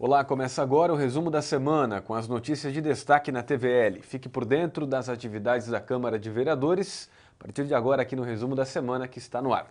Olá, começa agora o resumo da semana com as notícias de destaque na TVL. Fique por dentro das atividades da Câmara de Vereadores a partir de agora aqui no resumo da semana que está no ar.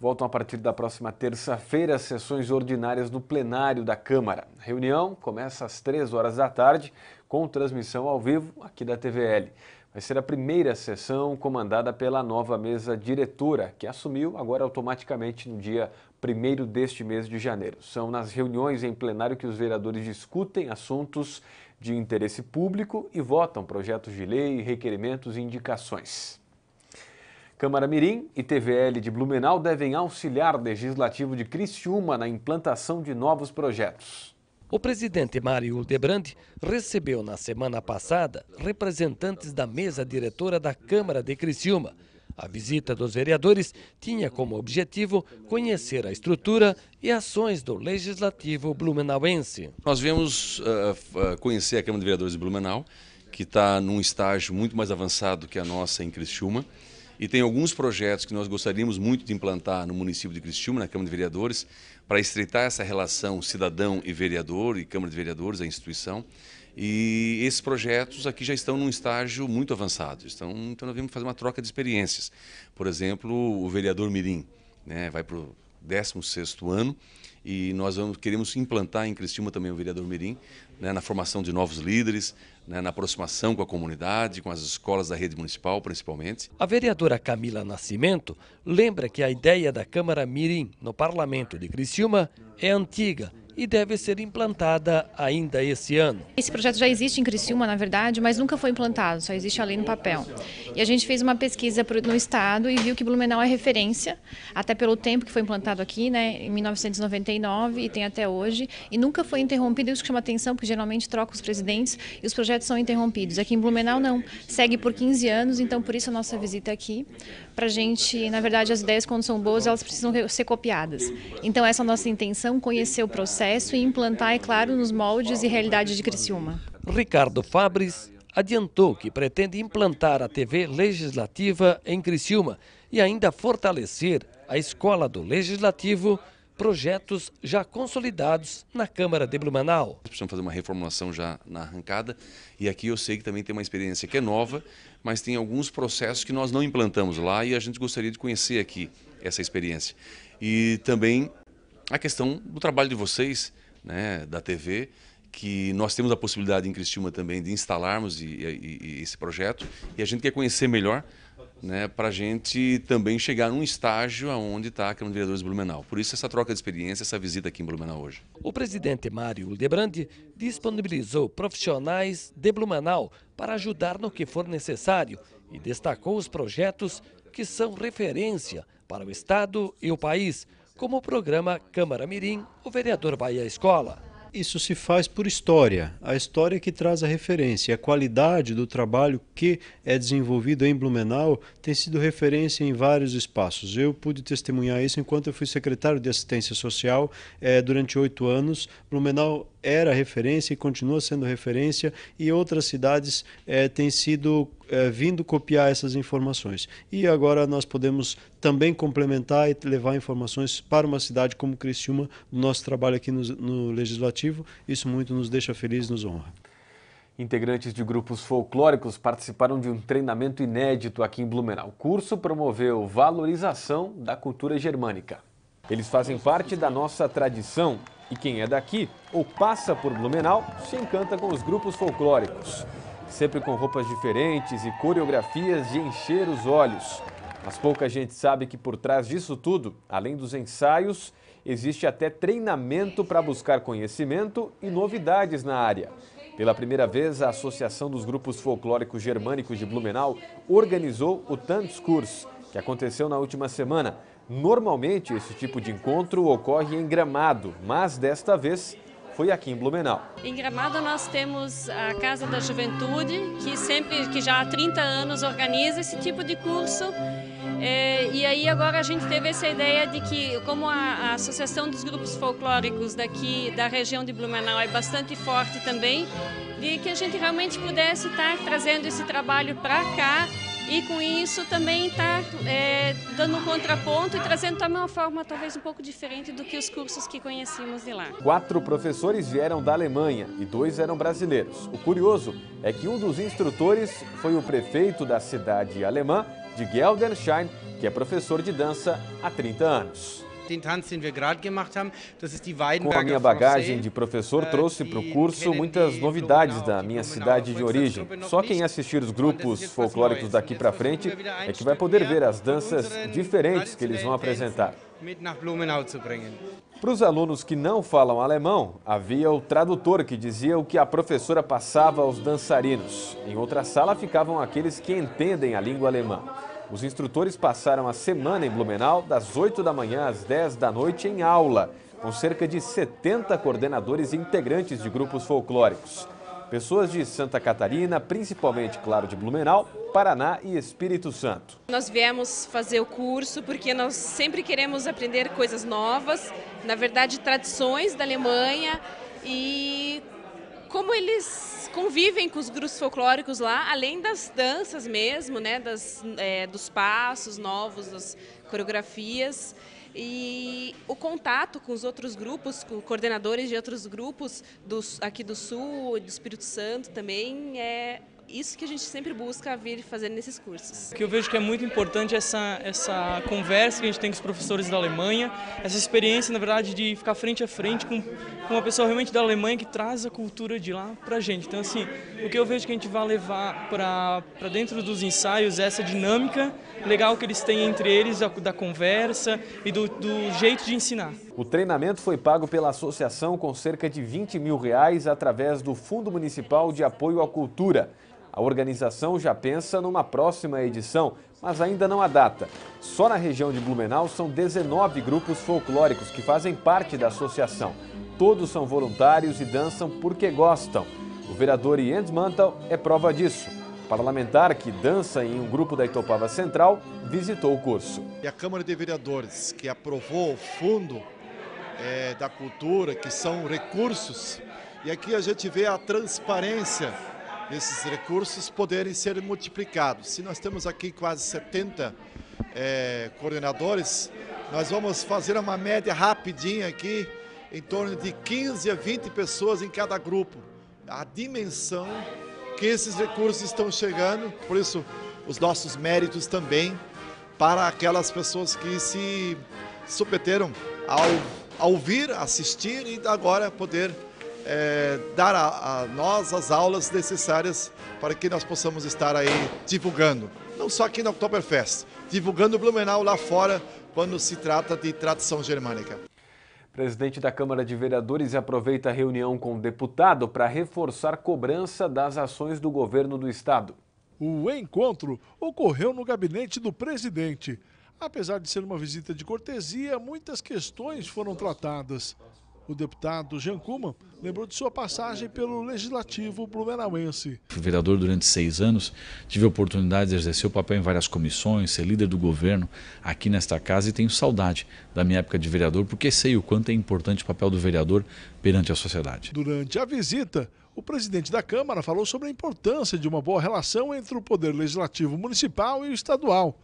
Voltam a partir da próxima terça-feira as sessões ordinárias do plenário da Câmara. A reunião começa às três horas da tarde com transmissão ao vivo aqui da TVL. Vai ser a primeira sessão comandada pela nova mesa diretora, que assumiu agora automaticamente no dia 1 deste mês de janeiro. São nas reuniões em plenário que os vereadores discutem assuntos de interesse público e votam projetos de lei, requerimentos e indicações. Câmara Mirim e TVL de Blumenau devem auxiliar legislativo de Criciúma na implantação de novos projetos. O presidente Mário Hildebrand recebeu na semana passada representantes da mesa diretora da Câmara de Criciúma. A visita dos vereadores tinha como objetivo conhecer a estrutura e ações do Legislativo blumenauense. Nós viemos uh, conhecer a Câmara de Vereadores de Blumenau, que está num estágio muito mais avançado que a nossa em Criciúma. E tem alguns projetos que nós gostaríamos muito de implantar no município de Criciúma, na Câmara de Vereadores, para estreitar essa relação cidadão e vereador, e Câmara de Vereadores, a instituição. E esses projetos aqui já estão num estágio muito avançado. Estão, então nós vamos fazer uma troca de experiências. Por exemplo, o vereador Mirim né, vai para o 16º ano e nós vamos, queremos implantar em Cristina também o vereador Mirim, né, na formação de novos líderes, né, na aproximação com a comunidade, com as escolas da rede municipal, principalmente. A vereadora Camila Nascimento lembra que a ideia da Câmara Mirim no parlamento de Criciúma é antiga e deve ser implantada ainda esse ano. Esse projeto já existe em Criciúma, na verdade, mas nunca foi implantado, só existe a lei no papel. E a gente fez uma pesquisa no estado e viu que Blumenau é referência, até pelo tempo que foi implantado aqui, né, em 1999 e tem até hoje, e nunca foi interrompido, é isso que chama atenção, porque geralmente troca os presidentes e os projetos são interrompidos. Aqui em Blumenau não, segue por 15 anos, então por isso a nossa visita aqui, para a gente, na verdade, as ideias quando são boas, elas precisam ser copiadas. Então essa é a nossa intenção, conhecer o processo, e implantar, é claro, nos moldes e realidade de Criciúma. Ricardo Fabris adiantou que pretende implantar a TV legislativa em Criciúma e ainda fortalecer a Escola do Legislativo projetos já consolidados na Câmara de Blumenau. Precisamos fazer uma reformulação já na arrancada e aqui eu sei que também tem uma experiência que é nova, mas tem alguns processos que nós não implantamos lá e a gente gostaria de conhecer aqui essa experiência. E também a questão do trabalho de vocês, né, da TV, que nós temos a possibilidade em Criciúma também de instalarmos e, e, e esse projeto e a gente quer conhecer melhor né, para a gente também chegar num estágio aonde está a Câmara de Vereadores de Blumenau. Por isso essa troca de experiência, essa visita aqui em Blumenau hoje. O presidente Mário Lebrandi disponibilizou profissionais de Blumenau para ajudar no que for necessário e destacou os projetos que são referência para o Estado e o país, como o programa Câmara Mirim, o vereador vai à escola. Isso se faz por história, a história que traz a referência. A qualidade do trabalho que é desenvolvido em Blumenau tem sido referência em vários espaços. Eu pude testemunhar isso enquanto eu fui secretário de assistência social eh, durante oito anos. Blumenau era referência e continua sendo referência, e outras cidades eh, têm sido é, vindo copiar essas informações. E agora nós podemos também complementar e levar informações para uma cidade como Criciúma, do nosso trabalho aqui no, no Legislativo. Isso muito nos deixa felizes e nos honra. Integrantes de grupos folclóricos participaram de um treinamento inédito aqui em Blumenau. O curso promoveu valorização da cultura germânica. Eles fazem parte da nossa tradição e quem é daqui ou passa por Blumenau se encanta com os grupos folclóricos sempre com roupas diferentes e coreografias de encher os olhos. Mas pouca gente sabe que por trás disso tudo, além dos ensaios, existe até treinamento para buscar conhecimento e novidades na área. Pela primeira vez, a Associação dos Grupos Folclóricos Germânicos de Blumenau organizou o Tanzkurs, que aconteceu na última semana. Normalmente, esse tipo de encontro ocorre em Gramado, mas desta vez foi aqui em Blumenau. Em Gramado nós temos a Casa da Juventude, que sempre, que já há 30 anos organiza esse tipo de curso. É, e aí agora a gente teve essa ideia de que, como a, a, Associação dos Grupos Folclóricos daqui da região de Blumenau é bastante forte também, de que a gente realmente pudesse estar trazendo esse trabalho para cá e com isso também está é, dando um contraponto e trazendo também uma forma talvez um pouco diferente do que os cursos que conhecíamos de lá. Quatro professores vieram da Alemanha e dois eram brasileiros. O curioso é que um dos instrutores foi o prefeito da cidade alemã de Geldersheim, que é professor de dança há 30 anos. Com a minha bagagem de professor, äh, trouxe para o curso muitas novidades da minha cidade de origem. Só quem assistir os grupos folclóricos daqui para frente é que vai poder ver as danças diferentes que eles vão apresentar. Para os alunos que não falam alemão, havia o tradutor que dizia o que a professora passava aos dançarinos. Em outra sala ficavam aqueles que entendem a língua alemã. Os instrutores passaram a semana em Blumenau, das 8 da manhã às 10 da noite, em aula, com cerca de 70 coordenadores e integrantes de grupos folclóricos. Pessoas de Santa Catarina, principalmente, claro, de Blumenau, Paraná e Espírito Santo. Nós viemos fazer o curso porque nós sempre queremos aprender coisas novas, na verdade, tradições da Alemanha e como eles convivem com os grupos folclóricos lá, além das danças mesmo, né, das, é, dos passos novos, das coreografias. E o contato com os outros grupos, com coordenadores de outros grupos do, aqui do Sul, do Espírito Santo também, é isso que a gente sempre busca vir fazer nesses cursos. O que eu vejo que é muito importante é essa essa conversa que a gente tem com os professores da Alemanha, essa experiência, na verdade, de ficar frente a frente com uma pessoa realmente da Alemanha que traz a cultura de lá para a gente. Então, assim, o que eu vejo que a gente vai levar para dentro dos ensaios é essa dinâmica legal que eles têm entre eles, da, da conversa e do, do jeito de ensinar. O treinamento foi pago pela associação com cerca de 20 mil reais através do Fundo Municipal de Apoio à Cultura. A organização já pensa numa próxima edição, mas ainda não há data. Só na região de Blumenau são 19 grupos folclóricos que fazem parte da associação. Todos são voluntários e dançam porque gostam. O vereador Jens Mantel é prova disso. O parlamentar que dança em um grupo da Itopava Central visitou o curso. E a Câmara de Vereadores, que aprovou o fundo é, da cultura, que são recursos, e aqui a gente vê a transparência desses recursos poderem ser multiplicados. Se nós temos aqui quase 70 é, coordenadores, nós vamos fazer uma média rapidinha aqui em torno de 15 a 20 pessoas em cada grupo. A dimensão que esses recursos estão chegando, por isso os nossos méritos também para aquelas pessoas que se submeteram ao, ouvir, assistir e agora poder é, dar a, a nós as aulas necessárias para que nós possamos estar aí divulgando. Não só aqui na Oktoberfest, divulgando o Blumenau lá fora quando se trata de tradição germânica. Presidente da Câmara de Vereadores aproveita a reunião com o deputado para reforçar cobrança das ações do governo do estado. O encontro ocorreu no gabinete do presidente. Apesar de ser uma visita de cortesia, muitas questões foram tratadas. O deputado Jean Kuman lembrou de sua passagem pelo Legislativo Blumenauense. Fui vereador durante seis anos, tive a oportunidade de exercer o papel em várias comissões, ser líder do governo aqui nesta casa e tenho saudade da minha época de vereador, porque sei o quanto é importante o papel do vereador perante a sociedade. Durante a visita, o presidente da Câmara falou sobre a importância de uma boa relação entre o Poder Legislativo Municipal e o Estadual.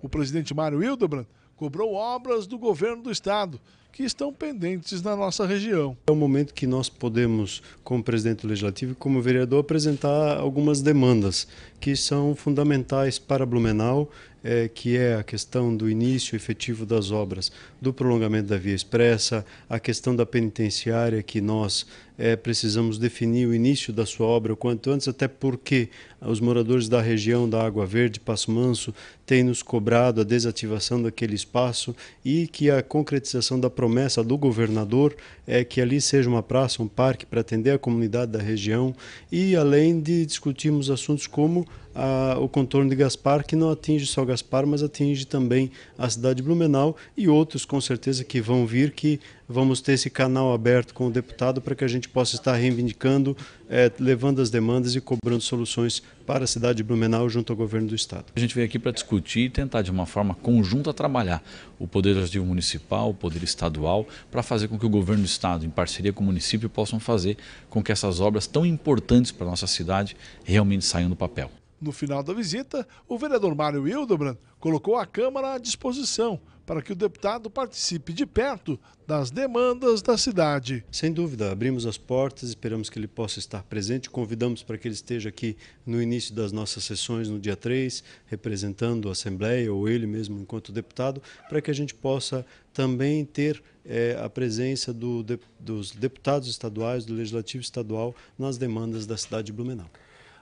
O presidente Mário Hildebrand cobrou obras do governo do Estado que estão pendentes na nossa região. É o momento que nós podemos, como presidente do Legislativo e como vereador, apresentar algumas demandas que são fundamentais para Blumenau é, que é a questão do início efetivo das obras, do prolongamento da via expressa, a questão da penitenciária, que nós é, precisamos definir o início da sua obra o quanto antes, até porque os moradores da região da Água Verde, Passo Manso, têm nos cobrado a desativação daquele espaço e que a concretização da promessa do governador é que ali seja uma praça, um parque para atender a comunidade da região e além de discutirmos assuntos como a, o contorno de Gaspar, que não atinge só Gaspar, mas atinge também a cidade de Blumenau e outros, com certeza, que vão vir, que vamos ter esse canal aberto com o deputado para que a gente possa estar reivindicando, é, levando as demandas e cobrando soluções para a cidade de Blumenau junto ao governo do Estado. A gente veio aqui para discutir e tentar, de uma forma conjunta, trabalhar o Poder Legislativo Municipal, o Poder Estadual, para fazer com que o governo do Estado, em parceria com o município, possam fazer com que essas obras tão importantes para a nossa cidade realmente saiam do papel. No final da visita, o vereador Mário Hildebrand colocou a Câmara à disposição para que o deputado participe de perto das demandas da cidade. Sem dúvida, abrimos as portas, esperamos que ele possa estar presente, convidamos para que ele esteja aqui no início das nossas sessões, no dia 3, representando a Assembleia ou ele mesmo enquanto deputado, para que a gente possa também ter é, a presença do, de, dos deputados estaduais, do Legislativo Estadual, nas demandas da cidade de Blumenau.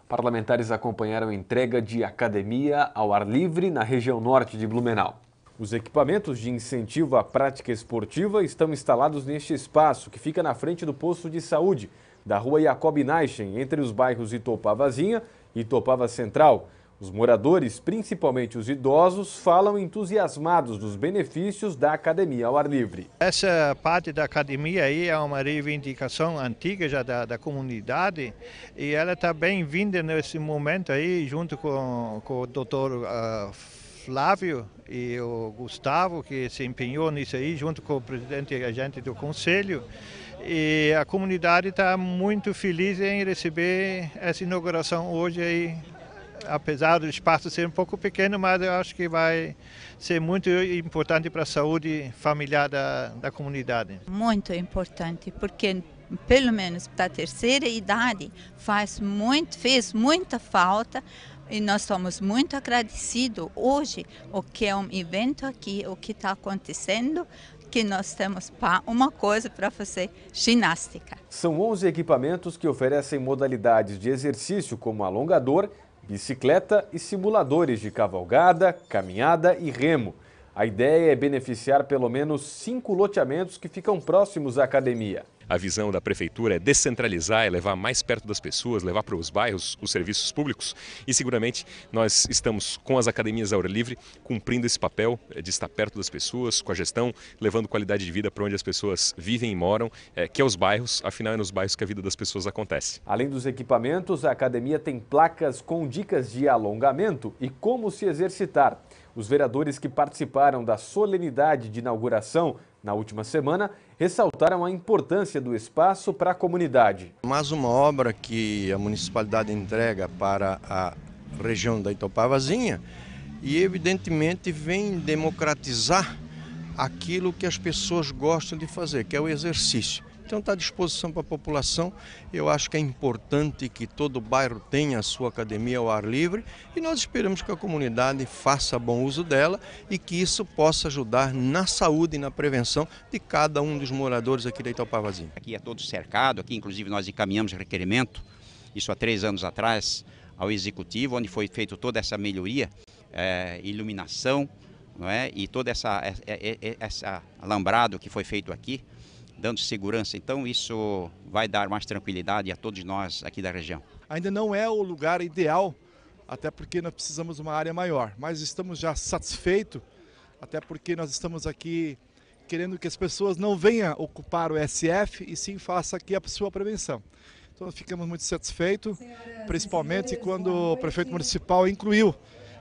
Parlamentares acompanharam a entrega de academia ao ar livre na região norte de Blumenau. Os equipamentos de incentivo à prática esportiva estão instalados neste espaço, que fica na frente do posto de saúde, da rua Jacob Naichen, entre os bairros Itopavazinha e Itopava Central. Os moradores, principalmente os idosos, falam entusiasmados dos benefícios da academia ao ar livre. Essa parte da academia aí é uma reivindicação antiga já da, da comunidade e ela está bem-vinda nesse momento aí, junto com, com o doutor uh, Flávio e o Gustavo, que se empenhou nisso aí, junto com o presidente e agente do conselho. E a comunidade está muito feliz em receber essa inauguração hoje aí apesar do espaço ser um pouco pequeno, mas eu acho que vai ser muito importante para a saúde familiar da, da comunidade. Muito importante, porque pelo menos para a terceira idade faz muito, fez muita falta e nós somos muito agradecidos hoje o que é um evento aqui, o que está acontecendo, que nós temos uma coisa para fazer ginástica. São 11 equipamentos que oferecem modalidades de exercício como alongador, bicicleta e simuladores de cavalgada, caminhada e remo. A ideia é beneficiar pelo menos cinco loteamentos que ficam próximos à academia. A visão da prefeitura é descentralizar, é levar mais perto das pessoas, levar para os bairros os serviços públicos. E seguramente nós estamos com as academias à hora livre cumprindo esse papel eh, de estar perto das pessoas, com a gestão, levando qualidade de vida para onde as pessoas vivem e moram, eh, que é os bairros. Afinal, é nos bairros que a vida das pessoas acontece. Além dos equipamentos, a academia tem placas com dicas de alongamento e como se exercitar. Os vereadores que participaram da solenidade de inauguração na última semana ressaltaram a importância do espaço para a comunidade. Mais uma obra que a municipalidade entrega para a região da Itopavazinha e evidentemente vem democratizar aquilo que as pessoas gostam de fazer, que é o exercício. Então está à disposição para a população. Eu acho que é importante que todo bairro tenha a sua academia ao ar livre e nós esperamos que a comunidade faça bom uso dela e que isso possa ajudar na saúde e na prevenção de cada um dos moradores aqui da Itapavazinho. Aqui é todo cercado, aqui inclusive nós encaminhamos requerimento, isso há três anos atrás, ao Executivo, onde foi feita toda essa melhoria, é, iluminação, não é? e toda essa, essa, eh, eh, essa alambrado que foi feito aqui, dando segurança. Então, isso vai dar mais tranquilidade a todos nós aqui da região. Ainda não é o lugar ideal, até porque nós precisamos de uma área maior, mas estamos já satisfeitos, até porque nós estamos aqui querendo que as pessoas não venham ocupar o SF e sim façam aqui a sua prevenção. Então, ficamos muito satisfeitos, principalmente quando o prefeito municipal incluiu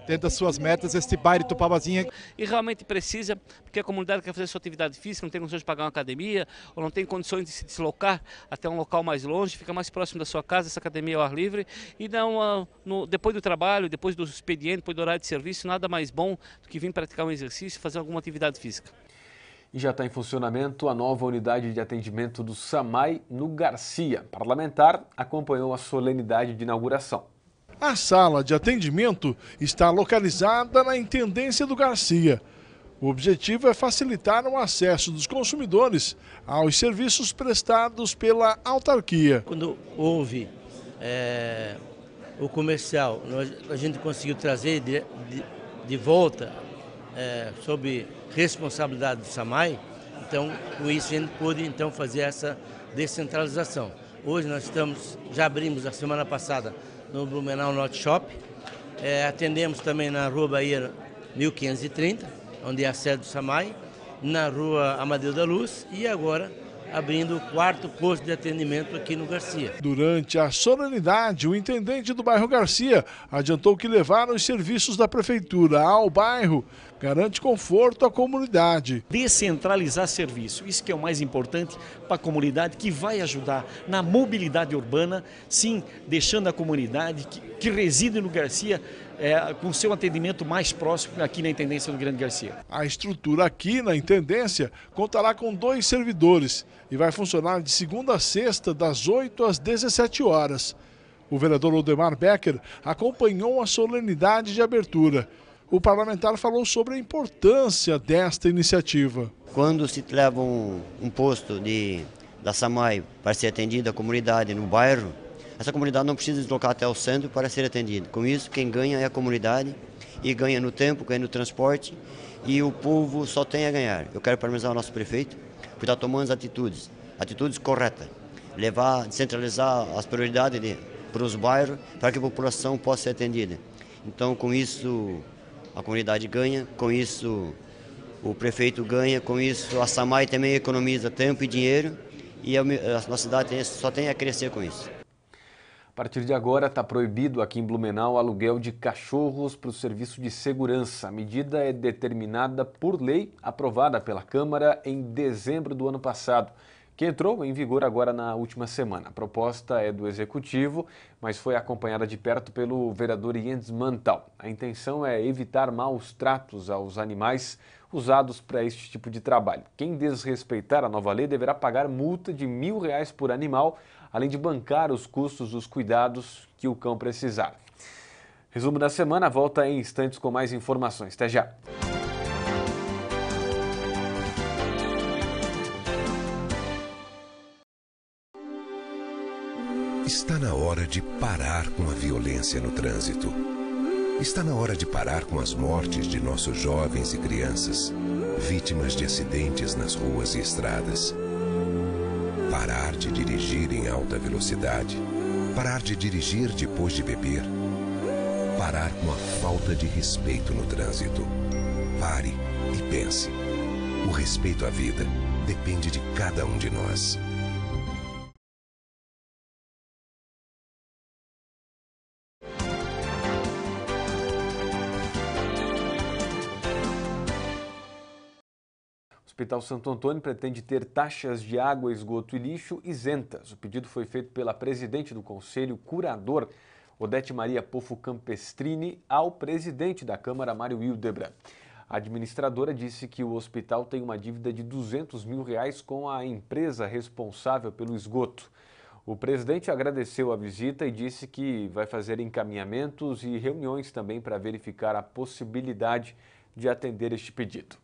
dentro das suas metas este bairro tupavazinha Tupabazinha. E realmente precisa, porque a comunidade quer fazer sua atividade física, não tem condições de pagar uma academia, ou não tem condições de se deslocar até um local mais longe, fica mais próximo da sua casa, essa academia é ao ar livre, e não ah, no, depois do trabalho, depois do expediente, depois do horário de serviço, nada mais bom do que vir praticar um exercício, fazer alguma atividade física. E já está em funcionamento a nova unidade de atendimento do SAMAI no Garcia. Parlamentar acompanhou a solenidade de inauguração. A sala de atendimento está localizada na Intendência do Garcia. O objetivo é facilitar o acesso dos consumidores aos serviços prestados pela autarquia. Quando houve é, o comercial, a gente conseguiu trazer de, de, volta é, sob responsabilidade do SAMAI, então com isso a gente pôde então, fazer essa descentralização. Hoje nós estamos, já abrimos a semana passada no Blumenau Norte Shop. É, atendemos também na Rua Bahia 1530, onde é a sede do SAMAI, na Rua Amadeu da Luz e agora abrindo o quarto posto de atendimento aqui no Garcia. Durante a solenidade, o intendente do bairro Garcia adiantou que levaram os serviços da prefeitura ao bairro garante conforto à comunidade. Descentralizar serviço, isso que é o mais importante para a comunidade, que vai ajudar na mobilidade urbana, sim, deixando a comunidade que, que reside no Garcia é, com seu atendimento mais próximo aqui na Intendência do Grande Garcia. A estrutura aqui na Intendência contará com dois servidores e vai funcionar de segunda a sexta, das 8 às 17 horas. O vereador Odemar Becker acompanhou a solenidade de abertura. O parlamentar falou sobre a importância desta iniciativa. Quando se leva um, um posto de, da SAMAI para ser atendido à comunidade no bairro, essa comunidade não precisa deslocar até o centro para ser atendida. Com isso, quem ganha é a comunidade e ganha no tempo, ganha no transporte e o povo só tem a ganhar. Eu quero parabenizar o nosso prefeito por estar tomando as atitudes, atitudes corretas, levar, descentralizar as prioridades de, para os bairros para que a população possa ser atendida. Então, com isso, a comunidade ganha, com isso, o prefeito ganha, com isso, a SAMAI também economiza tempo e dinheiro e a, nossa cidade só tem a crescer com isso. A partir de agora está proibido aqui em Blumenau o aluguel de cachorros para o serviço de segurança. A medida é determinada por lei aprovada pela Câmara em dezembro do ano passado que entrou em vigor agora na última semana. A proposta é do Executivo, mas foi acompanhada de perto pelo vereador Jens Mantal. A intenção é evitar maus tratos aos animais usados para este tipo de trabalho. Quem desrespeitar a nova lei deverá pagar multa de mil reais por animal além de bancar os custos dos cuidados que o cão precisar. Resumo da semana volta em instantes com mais informações. Até já! Está na hora de parar com a violência no trânsito. Está na hora de parar com as mortes de nossos jovens e crianças, vítimas de acidentes nas ruas e estradas parar de dirigir em alta velocidade, parar de dirigir depois de beber, parar com a falta de respeito no trânsito. Pare e pense. O respeito à vida depende de cada um de nós. Hospital Santo Antônio pretende ter taxas de água, esgoto e lixo isentas. O pedido foi feito pela presidente do Conselho Curador, Odete Maria Pofo Campestrini, ao presidente da Câmara, Mário Hildebrandt. A administradora disse que o hospital tem uma dívida de 200 mil reais com a empresa responsável pelo esgoto. O presidente agradeceu a visita e disse que vai fazer encaminhamentos e reuniões também para verificar a possibilidade de atender este pedido.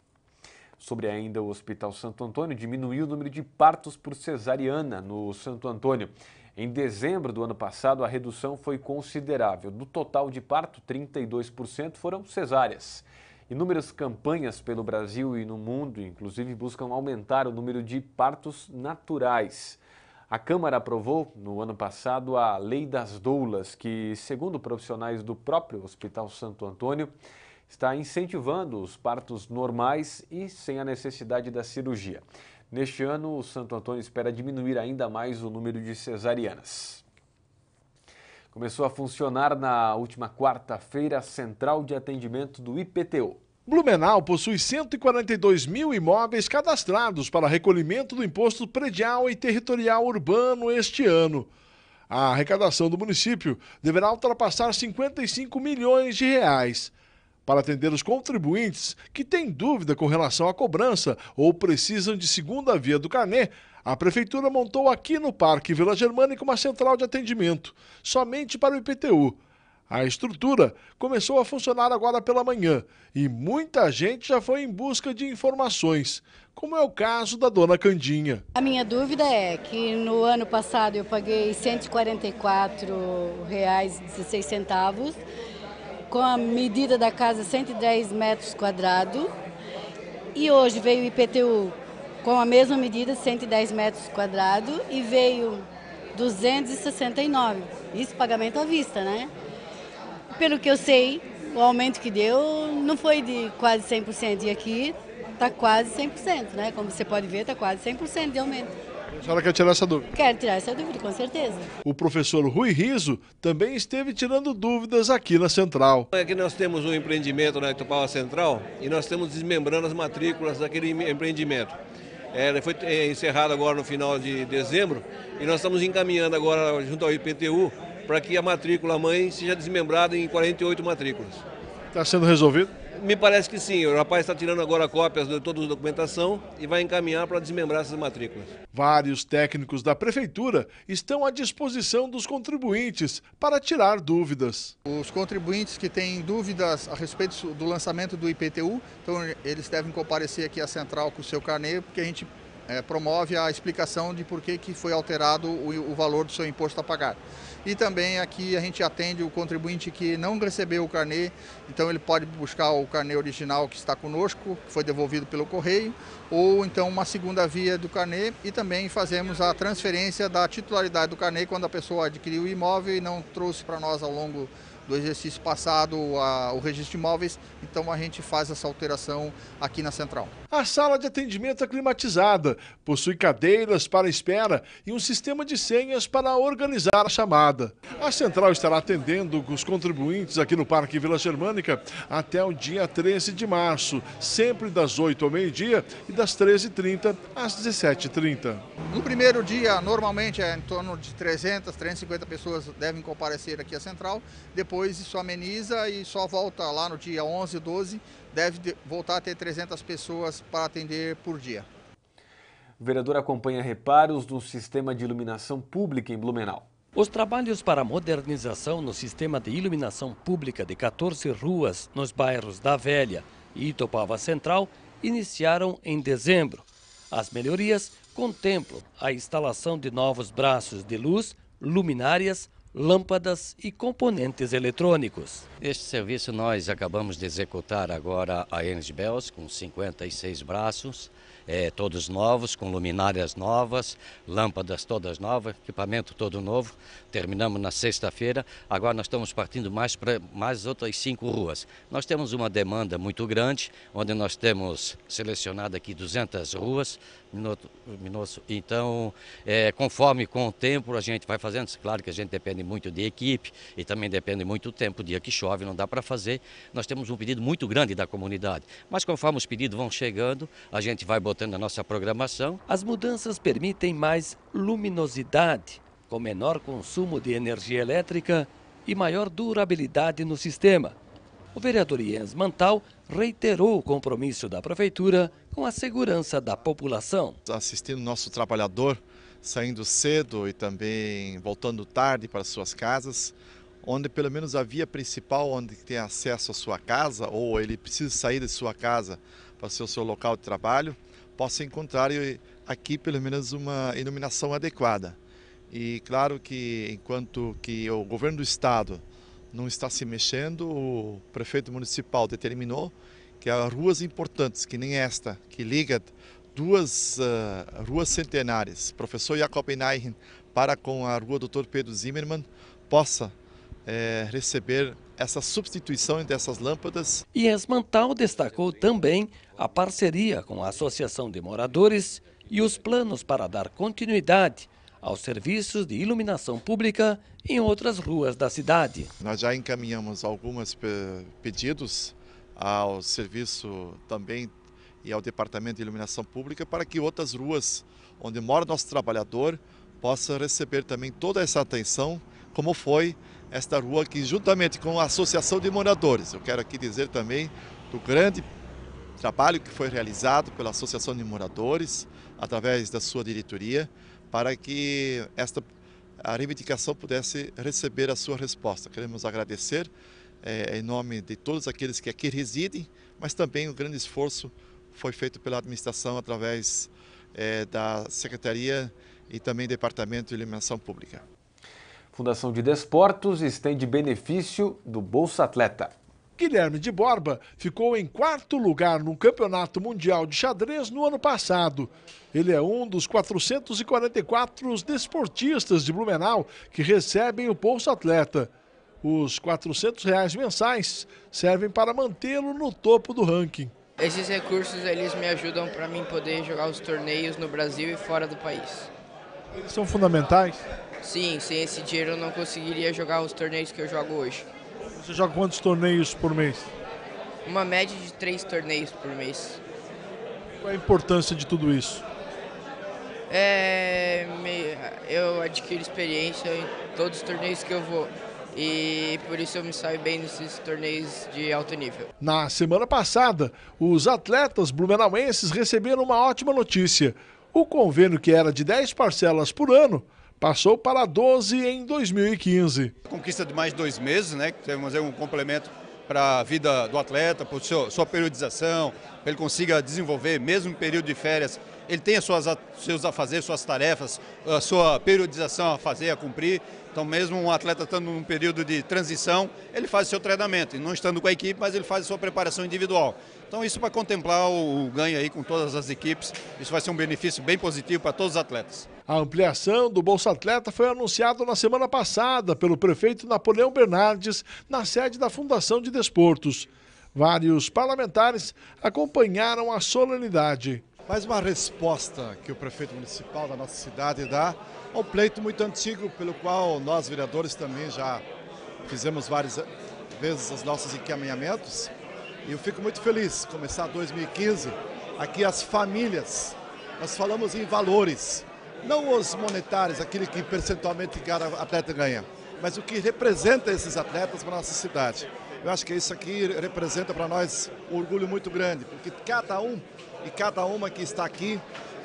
Sobre ainda o Hospital Santo Antônio, diminuiu o número de partos por cesariana no Santo Antônio. Em dezembro do ano passado, a redução foi considerável. Do total de parto, 32% foram cesáreas. Inúmeras campanhas pelo Brasil e no mundo, inclusive, buscam aumentar o número de partos naturais. A Câmara aprovou no ano passado a Lei das Doulas, que, segundo profissionais do próprio Hospital Santo Antônio, está incentivando os partos normais e sem a necessidade da cirurgia. Neste ano, o Santo Antônio espera diminuir ainda mais o número de cesarianas. Começou a funcionar na última quarta-feira a central de atendimento do IPTU. Blumenau possui 142 mil imóveis cadastrados para recolhimento do imposto predial e territorial urbano este ano. A arrecadação do município deverá ultrapassar 55 milhões de reais para atender os contribuintes que têm dúvida com relação à cobrança ou precisam de segunda via do carnê, a Prefeitura montou aqui no Parque Vila Germânica uma central de atendimento, somente para o IPTU. A estrutura começou a funcionar agora pela manhã e muita gente já foi em busca de informações, como é o caso da dona Candinha. A minha dúvida é que no ano passado eu paguei R$ 144,16 com a medida da casa 110 metros quadrados e hoje veio o IPTU com a mesma medida 110 metros quadrados e veio 269. Isso pagamento à vista, né? Pelo que eu sei, o aumento que deu não foi de quase 100% e aqui está quase 100%, né? Como você pode ver, está quase 100% de aumento. A senhora quer tirar essa dúvida? Quero tirar essa dúvida, com certeza. O professor Rui Riso também esteve tirando dúvidas aqui na Central. Aqui é nós temos um empreendimento na Itupava Central e nós estamos desmembrando as matrículas daquele empreendimento. É, Ela foi é, encerrada agora no final de dezembro e nós estamos encaminhando agora junto ao IPTU para que a matrícula mãe seja desmembrada em 48 matrículas. Está sendo resolvido? Me parece que sim. O rapaz está tirando agora cópias de toda a documentação e vai encaminhar para desmembrar essas matrículas. Vários técnicos da Prefeitura estão à disposição dos contribuintes para tirar dúvidas. Os contribuintes que têm dúvidas a respeito do lançamento do IPTU, então eles devem comparecer aqui à central com o seu carnê, porque a gente é, promove a explicação de por que, que foi alterado o, o valor do seu imposto a pagar. E também aqui a gente atende o contribuinte que não recebeu o carnê, então ele pode buscar o carnê original que está conosco, que foi devolvido pelo correio, ou então uma segunda via do carnê e também fazemos a transferência da titularidade do carnê quando a pessoa adquiriu o imóvel e não trouxe para nós ao longo do exercício passado a, o registro de imóveis, então a gente faz essa alteração aqui na central. A sala de atendimento é climatizada, possui cadeiras para espera e um sistema de senhas para organizar a chamada. A central estará atendendo os contribuintes aqui no Parque Vila Germânica até o dia 13 de março, sempre das 8 ao meio-dia e das 13h30 às 17h30. No primeiro dia, normalmente é em torno de 300, 350 pessoas devem comparecer aqui à central, depois depois isso ameniza e só volta lá no dia 11, 12, deve voltar a ter 300 pessoas para atender por dia. O vereador acompanha reparos no sistema de iluminação pública em Blumenau. Os trabalhos para a modernização no sistema de iluminação pública de 14 ruas nos bairros da Velha e Itopava Central iniciaram em dezembro. As melhorias contemplam a instalação de novos braços de luz, luminárias, lâmpadas e componentes eletrônicos. Este serviço nós acabamos de executar agora a Enes Bells, com 56 braços, é, todos novos, com luminárias novas, lâmpadas todas novas, equipamento todo novo. Terminamos na sexta-feira, agora nós estamos partindo mais para mais outras cinco ruas. Nós temos uma demanda muito grande, onde nós temos selecionado aqui 200 ruas, então, é, conforme com o tempo a gente vai fazendo, claro que a gente depende muito de equipe e também depende muito do tempo, dia que chove não dá para fazer. Nós temos um pedido muito grande da comunidade, mas conforme os pedidos vão chegando, a gente vai botando botando na nossa programação. As mudanças permitem mais luminosidade, com menor consumo de energia elétrica e maior durabilidade no sistema. O vereador Jens Mantal reiterou o compromisso da prefeitura com a segurança da população. Assistindo nosso trabalhador saindo cedo e também voltando tarde para suas casas, onde pelo menos a via principal onde tem acesso à sua casa ou ele precisa sair de sua casa para ser o seu local de trabalho, possa encontrar aqui pelo menos uma iluminação adequada. E claro que enquanto que o governo do estado não está se mexendo, o prefeito municipal determinou que as ruas importantes, que nem esta, que liga duas uh, ruas centenárias, Professor Jacob Einheim para com a rua Dr. Pedro Zimmermann, possa eh, receber essa substituição dessas lâmpadas. E Esmantal destacou também a parceria com a Associação de Moradores e os planos para dar continuidade aos serviços de iluminação pública em outras ruas da cidade. Nós já encaminhamos alguns pedidos ao serviço também e ao Departamento de Iluminação Pública para que outras ruas onde mora nosso trabalhador possa receber também toda essa atenção, como foi esta rua que juntamente com a Associação de Moradores, eu quero aqui dizer também do grande trabalho que foi realizado pela Associação de Moradores, através da sua diretoria, para que esta a reivindicação pudesse receber a sua resposta. Queremos agradecer é, em nome de todos aqueles que aqui residem, mas também o um grande esforço foi feito pela administração através é, da Secretaria e também Departamento de Iluminação Pública. Fundação de Desportos estende benefício do Bolsa Atleta. Guilherme de Borba ficou em quarto lugar no Campeonato Mundial de Xadrez no ano passado. Ele é um dos 444 desportistas de Blumenau que recebem o Bolsa Atleta. Os R$ 400 reais mensais servem para mantê-lo no topo do ranking. Esses recursos eles me ajudam para mim poder jogar os torneios no Brasil e fora do país. Eles são fundamentais? Sim, sem esse dinheiro eu não conseguiria jogar os torneios que eu jogo hoje. Você joga quantos torneios por mês? Uma média de três torneios por mês. Qual é a importância de tudo isso? É, eu adquiro experiência em todos os torneios que eu vou e por isso eu me saio bem nesses torneios de alto nível. Na semana passada, os atletas blumenauenses receberam uma ótima notícia. O convênio, que era de 10 parcelas por ano, passou para 12 em 2015. Conquista de mais dois meses, né? Temos um complemento para a vida do atleta, para sua periodização, para ele consiga desenvolver, mesmo em período de férias, ele tem suas, seus a fazer, suas tarefas, a sua periodização a fazer, a cumprir. Então, mesmo um atleta estando num período de transição, ele faz seu treinamento, não estando com a equipe, mas ele faz a sua preparação individual. Então, isso para contemplar o ganho aí com todas as equipes, isso vai ser um benefício bem positivo para todos os atletas. A ampliação do Bolsa Atleta foi anunciada na semana passada pelo prefeito Napoleão Bernardes na sede da Fundação de Desportos. Vários parlamentares acompanharam a solenidade. Mais uma resposta que o prefeito municipal da nossa cidade dá ao pleito muito antigo, pelo qual nós, vereadores, também já fizemos várias vezes os nossos encaminhamentos. E eu fico muito feliz começar 2015 aqui as famílias. Nós falamos em valores, não os monetários, aquele que percentualmente cada atleta ganha, mas o que representa esses atletas para a nossa cidade. Eu acho que isso aqui representa para nós um orgulho muito grande, porque cada um e cada uma que está aqui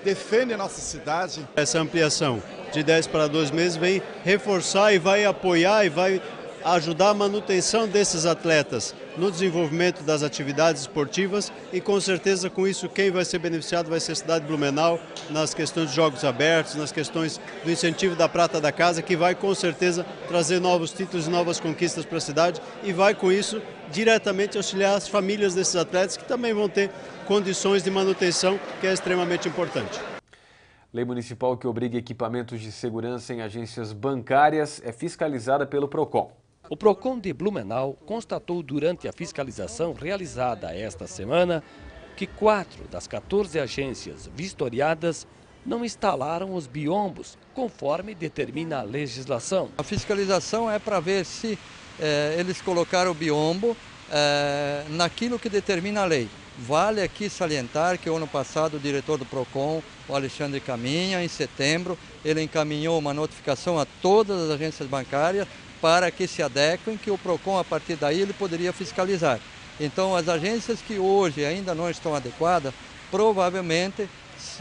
defende a nossa cidade. Essa ampliação de 10 para 2 meses vem reforçar e vai apoiar e vai ajudar a manutenção desses atletas no desenvolvimento das atividades esportivas e com certeza com isso quem vai ser beneficiado vai ser a cidade de Blumenau nas questões de jogos abertos, nas questões do incentivo da Prata da Casa, que vai com certeza trazer novos títulos e novas conquistas para a cidade e vai com isso diretamente auxiliar as famílias desses atletas que também vão ter condições de manutenção, que é extremamente importante. Lei municipal que obriga equipamentos de segurança em agências bancárias é fiscalizada pelo PROCON. O PROCON de Blumenau constatou durante a fiscalização realizada esta semana que quatro das 14 agências vistoriadas não instalaram os biombos, conforme determina a legislação. A fiscalização é para ver se eh, eles colocaram o biombo eh, naquilo que determina a lei. Vale aqui salientar que o ano passado o diretor do PROCON, o Alexandre Caminha, em setembro, ele encaminhou uma notificação a todas as agências bancárias para que se adequem, que o PROCON, a partir daí, ele poderia fiscalizar. Então, as agências que hoje ainda não estão adequadas, provavelmente é,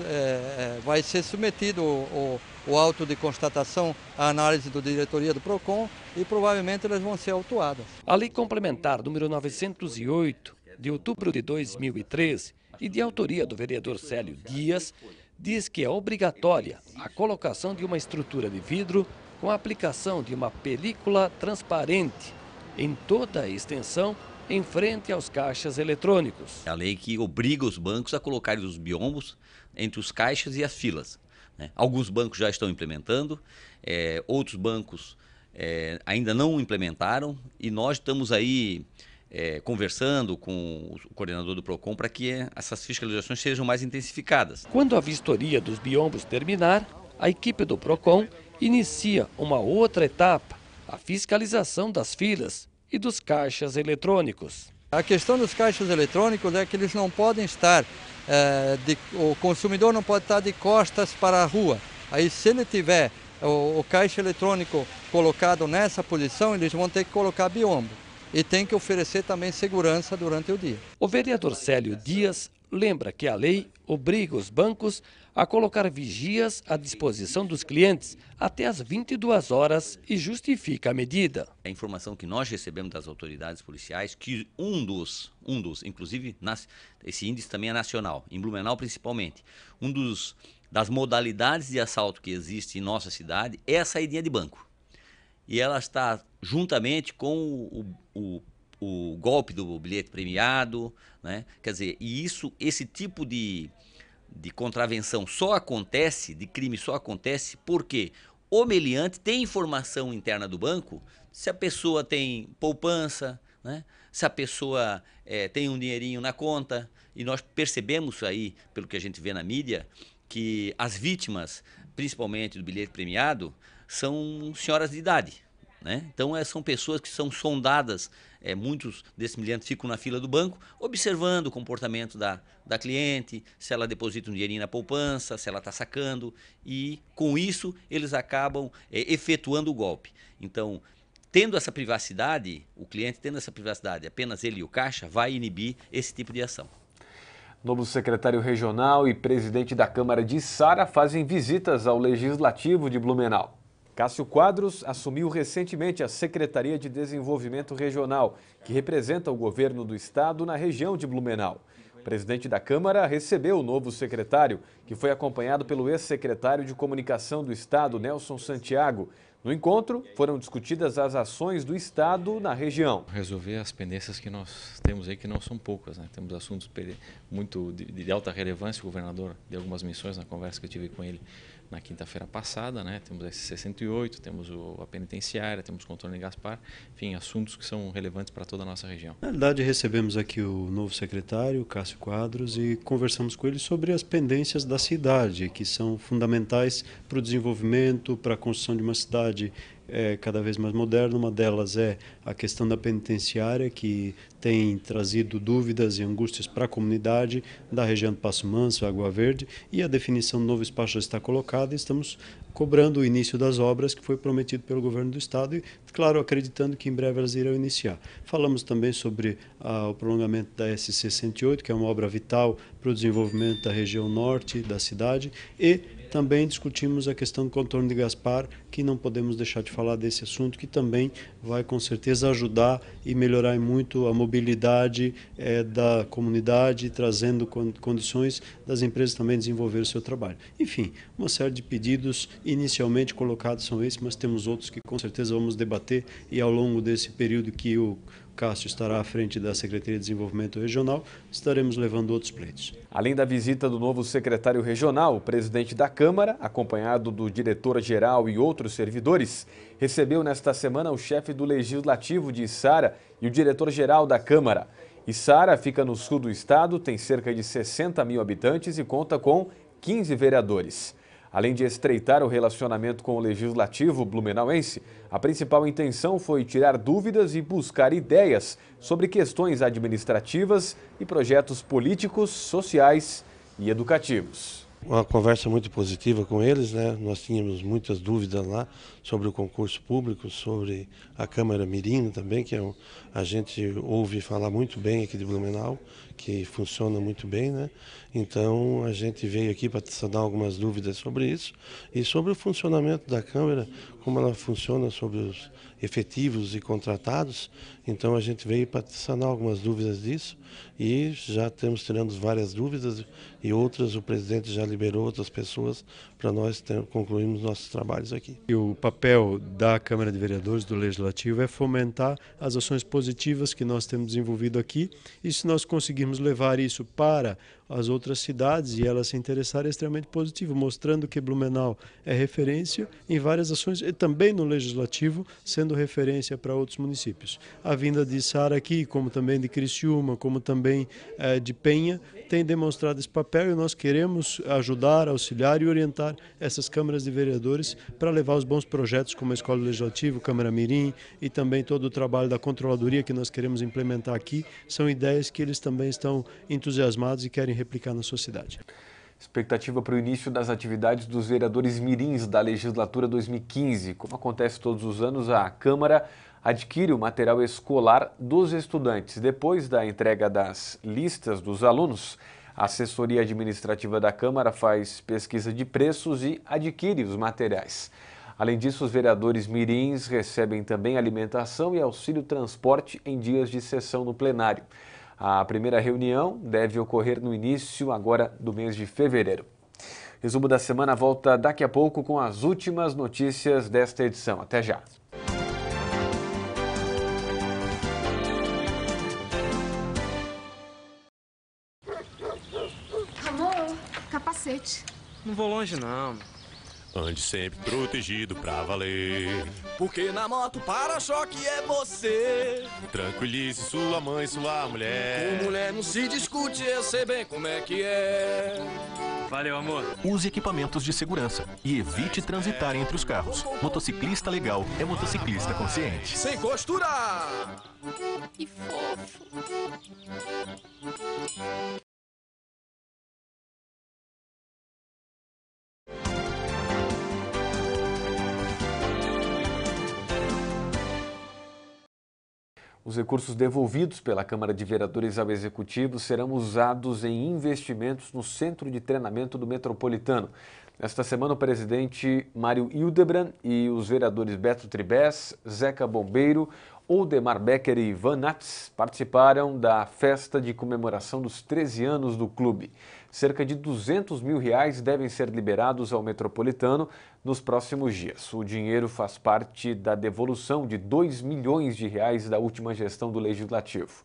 é, vai ser submetido o, o, o auto de constatação à análise da diretoria do PROCON e provavelmente elas vão ser autuadas. A lei complementar número 908, de outubro de 2013, e de autoria do vereador Célio Dias, diz que é obrigatória a colocação de uma estrutura de vidro com a aplicação de uma película transparente em toda a extensão em frente aos caixas eletrônicos. É a lei que obriga os bancos a colocarem os biombos entre os caixas e as filas. Né? Alguns bancos já estão implementando, é, outros bancos é, ainda não implementaram e nós estamos aí é, conversando com o coordenador do PROCON para que é, essas fiscalizações sejam mais intensificadas. Quando a vistoria dos biombos terminar, a equipe do PROCON inicia uma outra etapa, a fiscalização das filas e dos caixas eletrônicos. A questão dos caixas eletrônicos é que eles não podem estar, é, de, o consumidor não pode estar de costas para a rua. Aí se ele tiver o, o caixa eletrônico colocado nessa posição, eles vão ter que colocar biombo e tem que oferecer também segurança durante o dia. O vereador Célio Dias lembra que a lei obriga os bancos a colocar vigias à disposição dos clientes até às 22 horas e justifica a medida. É a informação que nós recebemos das autoridades policiais que um dos, um dos, inclusive nas, esse índice também é nacional, em Blumenau principalmente, um dos das modalidades de assalto que existe em nossa cidade é a saída de banco. E ela está juntamente com o, o o golpe do bilhete premiado, né? Quer dizer, e isso, esse tipo de, de contravenção só acontece, de crime só acontece porque o meliante tem informação interna do banco se a pessoa tem poupança, né? se a pessoa é, tem um dinheirinho na conta. E nós percebemos aí, pelo que a gente vê na mídia, que as vítimas, principalmente do bilhete premiado, são senhoras de idade. Né? Então é, são pessoas que são sondadas, é, muitos desses miliantes ficam na fila do banco, observando o comportamento da, da cliente, se ela deposita um dinheirinho na poupança, se ela está sacando, e com isso eles acabam é, efetuando o golpe. Então, tendo essa privacidade, o cliente tendo essa privacidade, apenas ele e o caixa, vai inibir esse tipo de ação. Novo secretário regional e presidente da Câmara de Sara fazem visitas ao Legislativo de Blumenau. Cássio Quadros assumiu recentemente a Secretaria de Desenvolvimento Regional, que representa o governo do estado na região de Blumenau. O presidente da Câmara recebeu o novo secretário, que foi acompanhado pelo ex-secretário de Comunicação do Estado, Nelson Santiago. No encontro, foram discutidas as ações do Estado na região. Resolver as pendências que nós temos aí, que não são poucas. Né? Temos assuntos muito de, de alta relevância, o governador de algumas missões na conversa que eu tive com ele na quinta-feira passada, né? Temos a S68, temos o, a penitenciária, temos o Controle de Gaspar, enfim, assuntos que são relevantes para toda a nossa região. Na verdade, recebemos aqui o novo secretário, Cássio Quadros, e conversamos com ele sobre as pendências da cidade, que são fundamentais para o desenvolvimento, para a construção de uma cidade é, cada vez mais moderno. Uma delas é a questão da penitenciária, que tem trazido dúvidas e angústias para a comunidade da região do Passo Manso, Água Verde, e a definição do novo espaço já está colocada e estamos cobrando o início das obras que foi prometido pelo governo do Estado e, claro, acreditando que em breve elas irão iniciar. Falamos também sobre ah, o prolongamento da SC 108, que é uma obra vital para o desenvolvimento da região norte da cidade, e também discutimos a questão do contorno de Gaspar, que não podemos deixar de falar desse assunto, que também vai com certeza ajudar e melhorar muito a mobilidade é, da comunidade, trazendo condições das empresas também desenvolver o seu trabalho. Enfim, uma série de pedidos inicialmente colocados são esses, mas temos outros que com certeza vamos debater e ao longo desse período que o Cássio estará à frente da Secretaria de Desenvolvimento Regional, estaremos levando outros pleitos. Além da visita do novo secretário regional, o presidente da Câmara, acompanhado do diretor-geral e outros servidores, recebeu nesta semana o chefe do Legislativo de Sara e o diretor-geral da Câmara. Sara fica no sul do estado, tem cerca de 60 mil habitantes e conta com 15 vereadores. Além de estreitar o relacionamento com o legislativo blumenauense, a principal intenção foi tirar dúvidas e buscar ideias sobre questões administrativas e projetos políticos, sociais e educativos. Uma conversa muito positiva com eles, né? Nós tínhamos muitas dúvidas lá sobre o concurso público, sobre a Câmara Mirim também, que é um, a gente ouve falar muito bem aqui de Blumenau, que funciona muito bem, né? Então a gente veio aqui para sanar algumas dúvidas sobre isso e sobre o funcionamento da Câmara, como ela funciona sobre os efetivos e contratados. Então a gente veio para sanar algumas dúvidas disso e já temos tirando várias dúvidas e outras o presidente já liberou outras pessoas para nós ter, concluirmos nossos trabalhos aqui. E o papel da Câmara de Vereadores do Legislativo é fomentar as ações positivas que nós temos desenvolvido aqui e se nós conseguirmos levar isso para as outras cidades e elas se interessarem é extremamente positivo, mostrando que Blumenau é referência em várias ações e também no legislativo, sendo referência para outros municípios. A vinda de Sara aqui, como também de Criciúma, como também eh, de Penha, tem demonstrado esse papel e nós queremos ajudar, auxiliar e orientar essas câmaras de vereadores para levar os bons projetos como a Escola Legislativa, Câmara Mirim e também todo o trabalho da controladoria que nós queremos implementar aqui. São ideias que eles também estão entusiasmados e querem podem replicar na sua cidade. Expectativa para o início das atividades dos vereadores mirins da legislatura 2015. Como acontece todos os anos, a Câmara adquire o material escolar dos estudantes. Depois da entrega das listas dos alunos, a assessoria administrativa da Câmara faz pesquisa de preços e adquire os materiais. Além disso, os vereadores mirins recebem também alimentação e auxílio transporte em dias de sessão no plenário. A primeira reunião deve ocorrer no início agora do mês de fevereiro. Resumo da semana volta daqui a pouco com as últimas notícias desta edição. Até já. Amor, capacete. Não vou longe não. Ande sempre protegido pra valer. Porque na moto para-choque é você. Tranquilize sua mãe, sua mulher. Com mulher não se discute, eu sei bem como é que é. Valeu, amor. Use equipamentos de segurança e evite transitar entre os carros. Motociclista legal é motociclista consciente. Sem costurar! Que fofo. Os recursos devolvidos pela Câmara de Vereadores ao Executivo serão usados em investimentos no Centro de Treinamento do Metropolitano. Esta semana, o presidente Mário Hildebrand e os vereadores Beto Tribés, Zeca Bombeiro, Oldemar Becker e Ivan Nats participaram da festa de comemoração dos 13 anos do clube cerca de 200 mil reais devem ser liberados ao metropolitano nos próximos dias. O dinheiro faz parte da devolução de 2 milhões de reais da última gestão do Legislativo.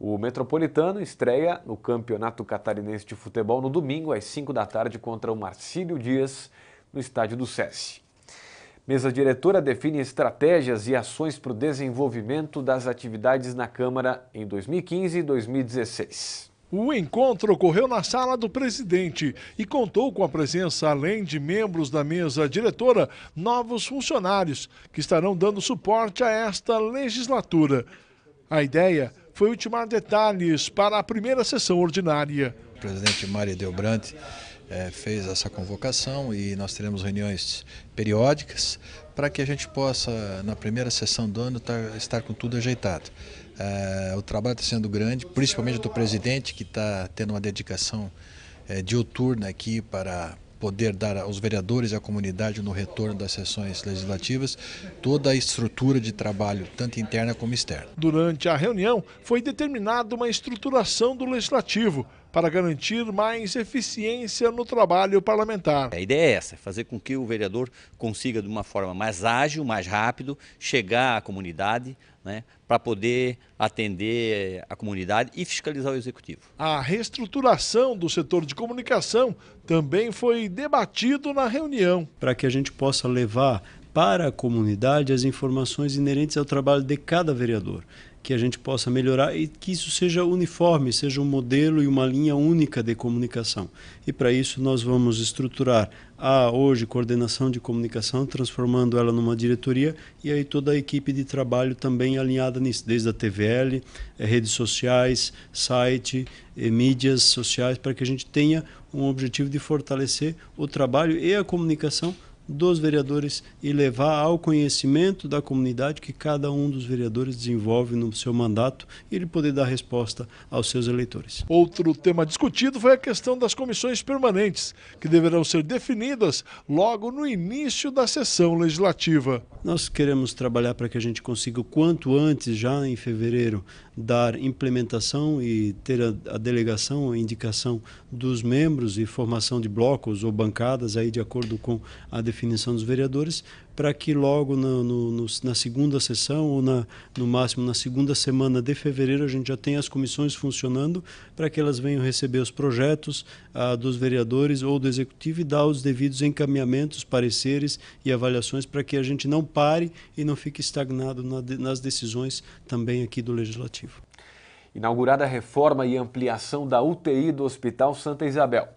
O Metropolitano estreia no Campeonato Catarinense de Futebol no domingo, às 5 da tarde, contra o Marcílio Dias, no estádio do SESI. Mesa diretora define estratégias e ações para o desenvolvimento das atividades na Câmara em 2015 e 2016. O encontro ocorreu na sala do presidente e contou com a presença, além de membros da mesa diretora, novos funcionários que estarão dando suporte a esta legislatura. A ideia foi ultimar detalhes para a primeira sessão ordinária. O presidente Mário Delbrante eh, é, fez essa convocação e nós teremos reuniões periódicas para que a gente possa, na primeira sessão do ano, estar com tudo ajeitado. Eh, o trabalho está sendo grande, principalmente do presidente, que está tendo uma dedicação é, eh, diuturna aqui para poder dar aos vereadores e à comunidade no retorno das sessões legislativas toda a estrutura de trabalho, tanto interna como externa. Durante a reunião, foi determinada uma estruturação do legislativo para garantir mais eficiência no trabalho parlamentar. A ideia é essa, é fazer com que o vereador consiga de uma forma mais ágil, mais rápido, chegar à comunidade, né, para poder atender a comunidade e fiscalizar o executivo. A reestruturação do setor de comunicação também foi debatido na reunião. Para que a gente possa levar para a comunidade as informações inerentes ao trabalho de cada vereador que a gente possa melhorar e que isso seja uniforme, seja um modelo e uma linha única de comunicação. E para isso nós vamos estruturar a hoje coordenação de comunicação, transformando ela numa diretoria e aí toda a equipe de trabalho também alinhada nisso, desde a TVL, eh, redes sociais, site, eh, mídias sociais, para que a gente tenha um objetivo de fortalecer o trabalho e a comunicação dos vereadores e levar ao conhecimento da comunidade que cada um dos vereadores desenvolve no seu mandato e ele poder dar resposta aos seus eleitores. Outro tema discutido foi a questão das comissões permanentes, que deverão ser definidas logo no início da sessão legislativa. Nós queremos trabalhar para que a gente consiga o quanto antes, já em fevereiro, dar implementação e ter a, a delegação, a indicação dos membros e formação de blocos ou bancadas aí de acordo com a definição dos vereadores para que logo na, no, no, na segunda sessão, ou na, no máximo na segunda semana de fevereiro, a gente já tenha as comissões funcionando para que elas venham receber os projetos dos vereadores ou do executivo e dar os devidos encaminhamentos, pareceres e avaliações para que a gente não pare e não fique estagnado na, nas decisões também aqui do Legislativo. Inaugurada a reforma e ampliação da UTI do Hospital Santa Isabel.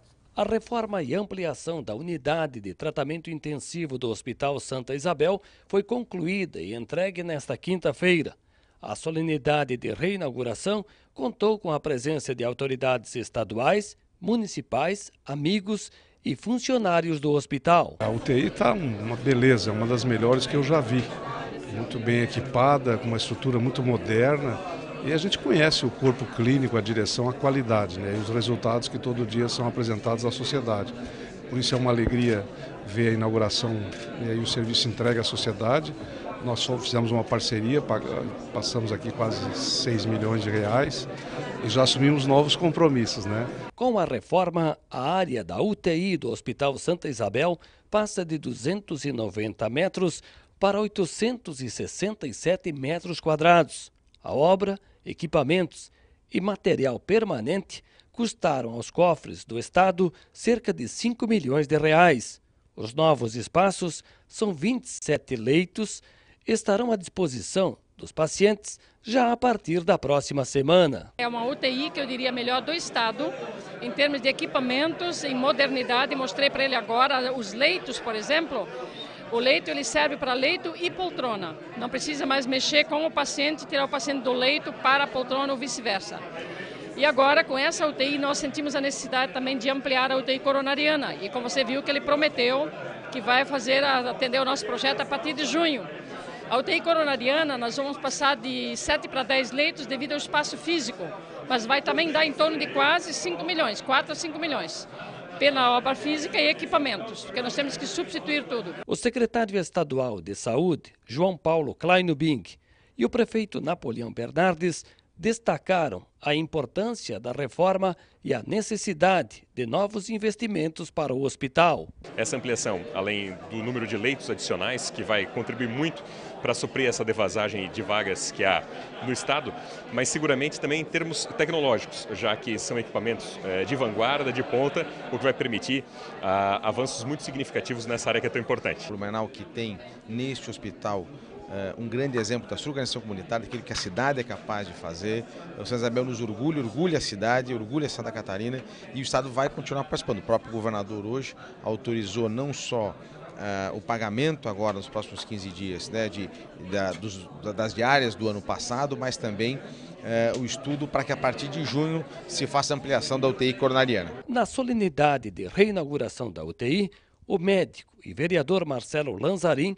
A reforma e ampliação da unidade de tratamento intensivo do Hospital Santa Isabel foi concluída e entregue nesta quinta-feira. A solenidade de reinauguração contou com a presença de autoridades estaduais, municipais, amigos e funcionários do hospital. A UTI está uma beleza, uma das melhores que eu já vi. Muito bem equipada, com uma estrutura muito moderna, e a gente conhece o corpo clínico, a direção, a qualidade né? e os resultados que todo dia são apresentados à sociedade. Por isso é uma alegria ver a inauguração e né, e o serviço entregue à sociedade. Nós fizemos uma parceria, passamos aqui quase 6 milhões de reais e já assumimos novos compromissos. Né? Com a reforma, a área da UTI do Hospital Santa Isabel passa de 290 metros para 867 metros quadrados. A obra equipamentos e material permanente custaram aos cofres do Estado cerca de 5 milhões de reais. Os novos espaços são 27 leitos, estarão à disposição dos pacientes já a partir da próxima semana. É uma UTI que eu diria melhor do Estado, em termos de equipamentos, e modernidade. Mostrei para ele agora os leitos, por exemplo, o leito ele serve para leito e poltrona. Não precisa mais mexer com o paciente, tirar o paciente do leito para a poltrona ou vice-versa. E agora, com essa UTI, nós sentimos a necessidade também de ampliar a UTI coronariana. E como você viu que ele prometeu que vai fazer atender o nosso projeto a partir de junho. A UTI coronariana, nós vamos passar de 7 para 10 leitos devido ao espaço físico, mas vai também dar em torno de quase 5 milhões, 4 a 5 milhões pela obra física e equipamentos, porque nós temos que substituir tudo. O secretário estadual de Saúde, João Paulo Kleinubing, e o prefeito Napoleão Bernardes destacaram a importância da reforma e a necessidade de novos investimentos para o hospital. Essa ampliação, além do número de leitos adicionais, que vai contribuir muito para suprir essa devasagem de vagas que há no Estado, mas seguramente também em termos tecnológicos, já que são equipamentos eh, de vanguarda, de ponta, o que vai permitir ah, avanços muito significativos nessa área que é tão importante. O Blumenau que tem neste hospital é, um grande exemplo da sua organização comunitária, daquilo que a cidade é capaz de fazer. O São Isabel nos orgulha, orgulha a cidade, orgulha Santa Catarina e o Estado vai continuar participando. O próprio governador hoje autorizou não só Uh, o pagamento agora nos próximos 15 dias né, de, da, dos, das diárias do ano passado, mas também uh, o estudo para que a partir de junho se faça ampliação da UTI coronariana. Na solenidade de reinauguração da UTI, o médico e vereador Marcelo Lanzarin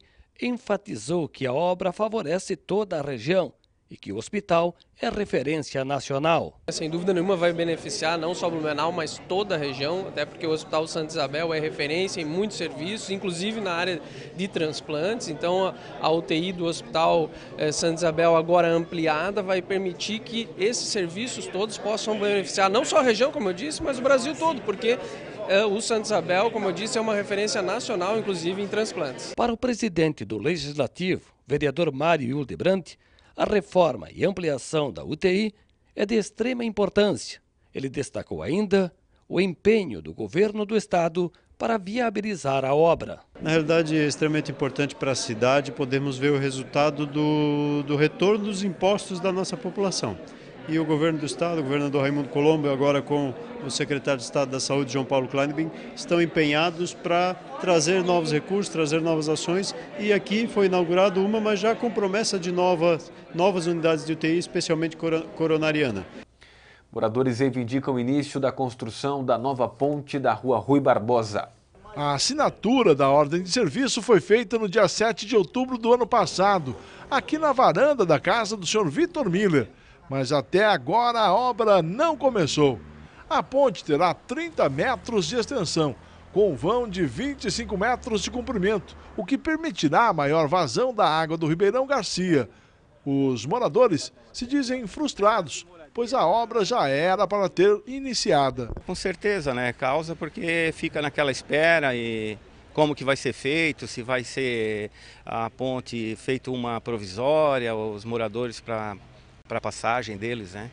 enfatizou que a obra favorece toda a região e que o hospital é referência nacional. Sem dúvida nenhuma vai beneficiar não só Blumenau, mas toda a região, até porque o Hospital Santa Isabel é referência em muitos serviços, inclusive na área de transplantes. Então a UTI do Hospital eh, Santa Isabel agora ampliada vai permitir que esses serviços todos possam beneficiar não só a região, como eu disse, mas o Brasil todo, porque é, o Santa Isabel, como eu disse, é uma referência nacional, inclusive em transplantes. Para o presidente do Legislativo, vereador Mário Hildebrandt, a reforma e ampliação da UTI é de extrema importância. Ele destacou ainda o empenho do governo do estado para viabilizar a obra. Na realidade, é extremamente importante para a cidade podermos ver o resultado do, do retorno dos impostos da nossa população e o governo do estado, o governador Raimundo Colombo, agora com o secretário de Estado da Saúde, João Paulo Kleinbin, estão empenhados para trazer novos recursos, trazer novas ações. E aqui foi inaugurado uma, mas já com promessa de novas, novas unidades de UTI, especialmente coronariana. Moradores reivindicam o início da construção da nova ponte da rua Rui Barbosa. A assinatura da ordem de serviço foi feita no dia 7 de outubro do ano passado, aqui na varanda da casa do senhor Vitor Miller mas até agora a obra não começou. A ponte terá 30 metros de extensão, com vão de 25 metros de comprimento, o que permitirá a maior vazão da água do Ribeirão Garcia. Os moradores se dizem frustrados, pois a obra já era para ter iniciada. Com certeza, né? Causa porque fica naquela espera e como que vai ser feito, se vai ser a ponte feita uma provisória, os moradores para para a passagem deles, né?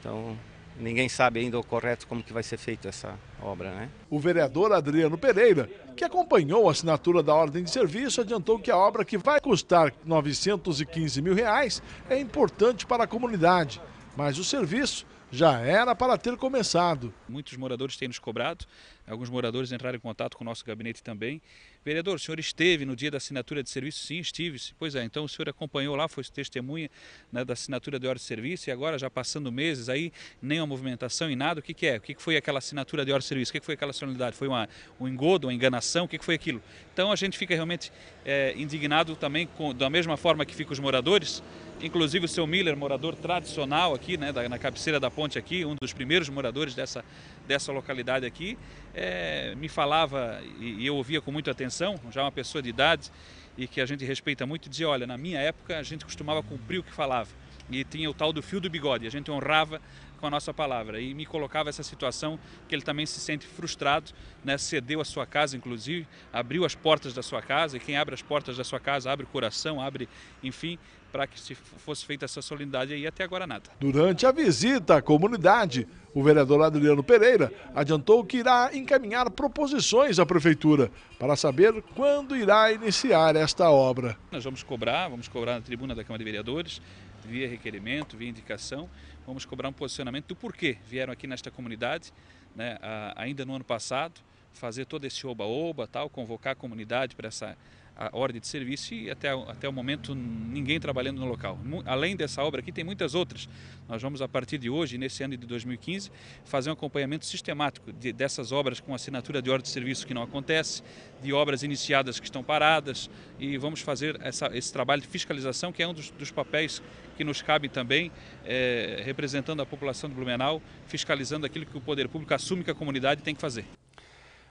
Então, ninguém sabe ainda o correto como que vai ser feita essa obra, né? O vereador Adriano Pereira, que acompanhou a assinatura da ordem de serviço, adiantou que a obra que vai custar 915 mil reais é importante para a comunidade, mas o serviço já era para ter começado. Muitos moradores têm nos cobrado, alguns moradores entraram em contato com o nosso gabinete também, Vereador, o senhor esteve no dia da assinatura de serviço? Sim, estive. -se. Pois é, então o senhor acompanhou lá, foi testemunha né, da assinatura de hora de serviço e agora já passando meses aí, nem uma movimentação e nada. O que, que é? O que, que foi aquela assinatura de hora de serviço? O que, que foi aquela solenidade? Foi uma, um engodo, uma enganação? O que, que foi aquilo? Então a gente fica realmente é, indignado também, com, da mesma forma que ficam os moradores, inclusive o seu Miller, morador tradicional aqui, né, da, na cabeceira da ponte aqui, um dos primeiros moradores dessa dessa localidade aqui é, me falava, e, e eu ouvia com muita atenção, já uma pessoa de idade e que a gente respeita muito, dizia: olha, na minha época a gente costumava cumprir o que falava e tinha o tal do fio do bigode, a gente honrava com a nossa palavra e me colocava essa situação que ele também se sente frustrado, né? cedeu a sua casa inclusive, abriu as portas da sua casa e quem abre as portas da sua casa abre o coração, abre, enfim, para que se fosse feita essa solenidade aí até agora nada. Durante a visita à comunidade, o vereador Adriano Pereira adiantou que irá encaminhar proposições à prefeitura para saber quando irá iniciar esta obra. Nós vamos cobrar, vamos cobrar na tribuna da Câmara de Vereadores, via requerimento, via indicação, vamos cobrar um posicionamento do porquê vieram aqui nesta comunidade, né, ainda no ano passado, fazer todo esse oba-oba, tal, convocar a comunidade para essa a ordem de serviço e até, até o momento ninguém trabalhando no local. Além dessa obra aqui, tem muitas outras. Nós vamos, a partir de hoje, nesse ano de 2015, fazer um acompanhamento sistemático de, dessas obras com assinatura de ordem de serviço que não acontece, de obras iniciadas que estão paradas e vamos fazer essa, esse trabalho de fiscalização, que é um dos, dos papéis que nos cabe também, é, representando a população de Blumenau, fiscalizando aquilo que o poder público assume que a comunidade tem que fazer.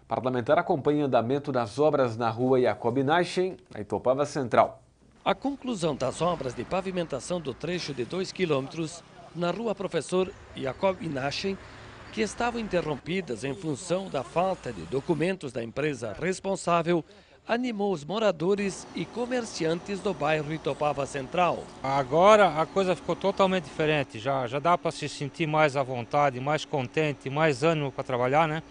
Parlamentar acompanha o andamento das obras na rua Jacob Naichen, na Itopava Central. A conclusão das obras de pavimentação do trecho de 2 quilômetros na rua Professor Jacob Naichen, que estavam interrompidas em função da falta de documentos da empresa responsável, animou os moradores e comerciantes do bairro Itopava Central. Agora a coisa ficou totalmente diferente, já, já dá para se sentir mais à vontade, mais contente, mais ânimo para trabalhar, né?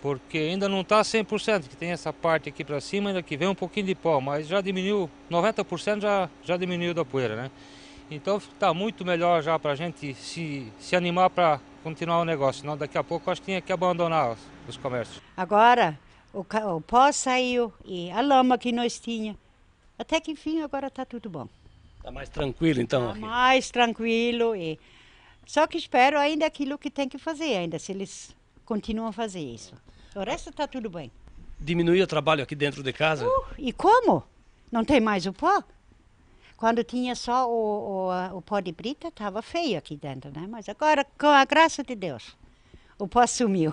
porque ainda não está 100%, que tem essa parte aqui para cima, ainda que vem um pouquinho de pó, mas já diminuiu, 90% já, já diminuiu da poeira, né? Então está muito melhor já para a gente se, se animar para continuar o negócio, senão daqui a pouco acho que tinha que abandonar os, os comércios. Agora o, o pó saiu e a lama que nós tinha, até que enfim agora está tudo bom. Está mais tranquilo então? Tá mais tranquilo e... Só que espero ainda aquilo que tem que fazer ainda, se eles continuam a fazer isso. O resto está tudo bem. Diminuiu o trabalho aqui dentro de casa? Uh, e como? Não tem mais o pó? Quando tinha só o, o, o pó de brita, estava feio aqui dentro, né? Mas agora, com a graça de Deus, o pó sumiu.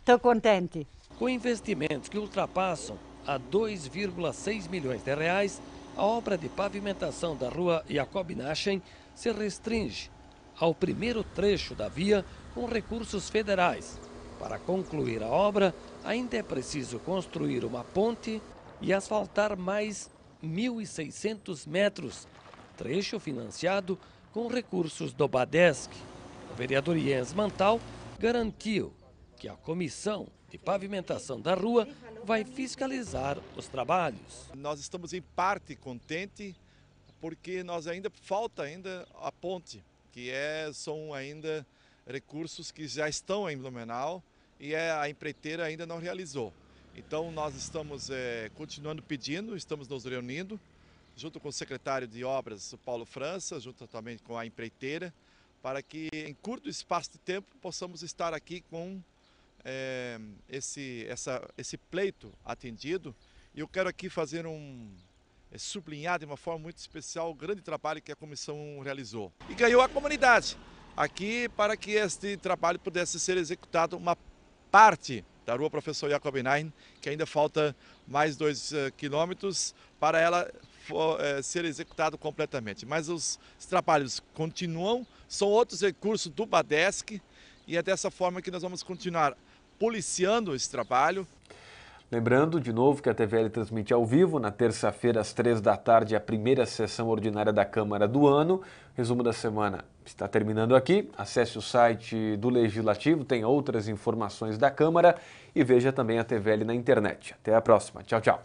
Estou contente. Com investimentos que ultrapassam a 2,6 milhões de reais, a obra de pavimentação da rua Jacob Naschen se restringe ao primeiro trecho da via com recursos federais, para concluir a obra, ainda é preciso construir uma ponte e asfaltar mais 1.600 metros, trecho financiado com recursos do Badesc. O vereador Jens Mantal garantiu que a comissão de pavimentação da rua vai fiscalizar os trabalhos. Nós estamos em parte contente porque nós ainda falta ainda a ponte, que é são ainda recursos que já estão em Blumenau e é, a empreiteira ainda não realizou. Então nós estamos é, continuando pedindo, estamos nos reunindo, junto com o secretário de obras, o Paulo França, junto também com a empreiteira, para que em curto espaço de tempo possamos estar aqui com é, esse, essa, esse pleito atendido. E eu quero aqui fazer um, é, sublinhar de uma forma muito especial o grande trabalho que a comissão realizou. E ganhou a comunidade aqui para que este trabalho pudesse ser executado uma parte da rua Professor Jacob Nein, que ainda falta mais dois eh, quilômetros para ela for, eh, ser executada completamente. Mas os, os trabalhos continuam, são outros recursos do Badesc e é dessa forma que nós vamos continuar policiando esse trabalho. Lembrando, de novo, que a TVL transmite ao vivo, na terça-feira, às três da tarde, a primeira sessão ordinária da Câmara do ano. Resumo da semana está terminando aqui. Acesse o site do Legislativo, tem outras informações da Câmara e veja também a TVL na internet. Até a próxima. Tchau, tchau.